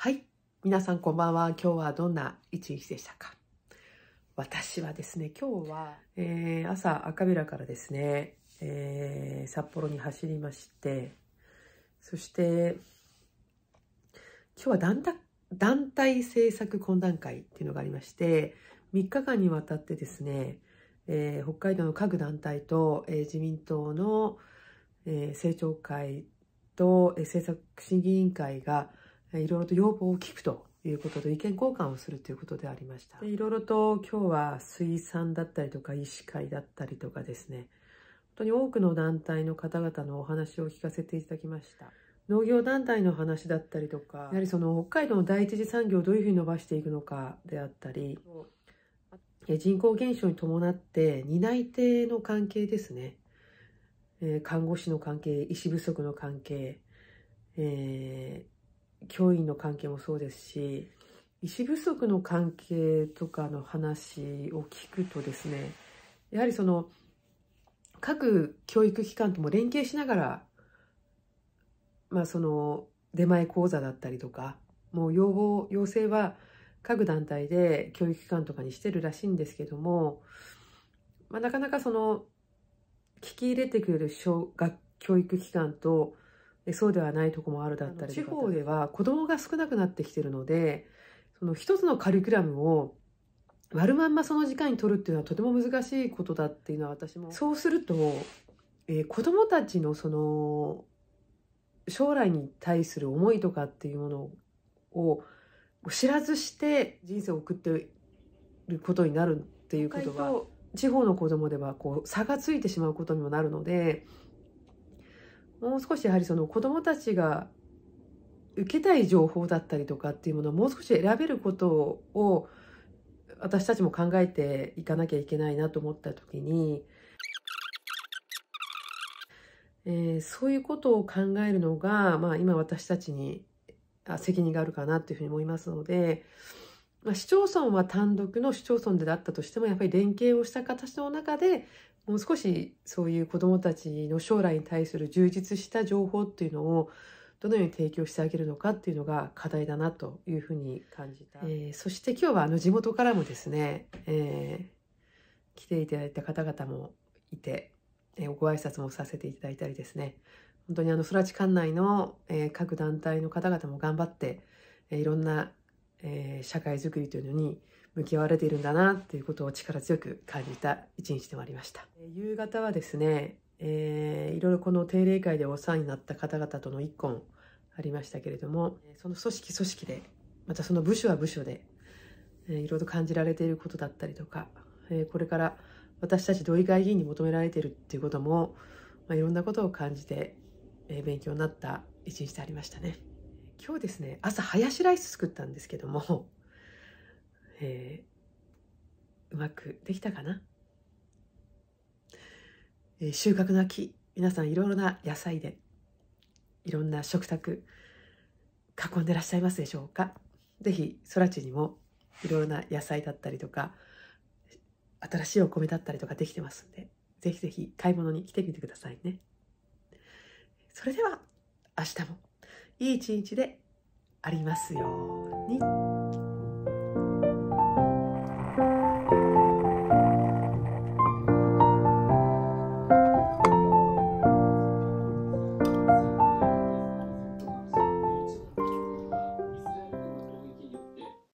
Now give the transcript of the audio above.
はい。皆さんこんばんは。今日はどんな一日でしたか私はですね、今日は、えー、朝赤べらからですね、えー、札幌に走りまして、そして、今日は団体、団体政策懇談会っていうのがありまして、3日間にわたってですね、えー、北海道の各団体と、えー、自民党の、えー、政調会と、えー、政策審議委員会がいろいろと要望を聞くということで意見交換をするということでありましたいろいろと今日は水産だったりとか医師会だったりとかですね本当に多くの団体の方々のお話を聞かせていただきました農業団体の話だったりとかやはりその北海道の第一次産業をどういうふうに伸ばしていくのかであったり人口減少に伴って担い手の関係ですね看護師の関係医師不足の関係、えー教員の関係もそうですし医師不足の関係とかの話を聞くとですねやはりその各教育機関とも連携しながら、まあ、その出前講座だったりとかもう要望要請は各団体で教育機関とかにしてるらしいんですけども、まあ、なかなかその聞き入れてくれる小学教育機関とそうではないとこもあるだったり地方では子どもが少なくなってきてるのでその一つのカリキュラムを割るまんまその時間に取るっていうのはとても難しいことだっていうのは私もそうすると、えー、子たちのその将来に対する思いとかっていうものを知らずして人生を送ってることになるっていうことは地方の子どもではこう差がついてしまうことにもなるのでもう少しやはりその子どもたちが受けたい情報だったりとかっていうものをもう少し選べることを私たちも考えていかなきゃいけないなと思った時に、えー、そういうことを考えるのが、まあ、今私たちに責任があるかなというふうに思いますので、まあ、市町村は単独の市町村でだったとしてもやっぱり連携をした形の中でもう少しそういう子どもたちの将来に対する充実した情報っていうのをどのように提供してあげるのかっていうのが課題だなというふうに感じた、えー、そして今日はあの地元からもですね、えー、来ていただいた方々もいて、えー、ご挨拶もさせていただいたりですね本当にあの空知管内の、え各団体の方々も頑張って、えいろんなえー、社会づくりというのに向き合われているんだなっていうことを力強く感じた一日でもありました。夕方はですね、えー、いろいろこの定例会でお世話になった方々との一婚ありましたけれども、その組織組織で、またその部署は部署で、えー、いろいろ感じられていることだったりとか、えー、これから私たち同意会議員に求められているっていうことも、まあ、いろんなことを感じて、えー、勉強になった一日でありましたね。今日ですね、朝、ハヤシライス作ったんですけども、えー、うまくできたかな、えー、収穫の秋、皆さんいろいろな野菜で、いろんな食卓、囲んでらっしゃいますでしょうかぜひ、そらちにも、いろいろな野菜だったりとか、新しいお米だったりとかできてますんで、ぜひぜひ買い物に来てみてくださいね。それでは、明日もいい一日でありますように。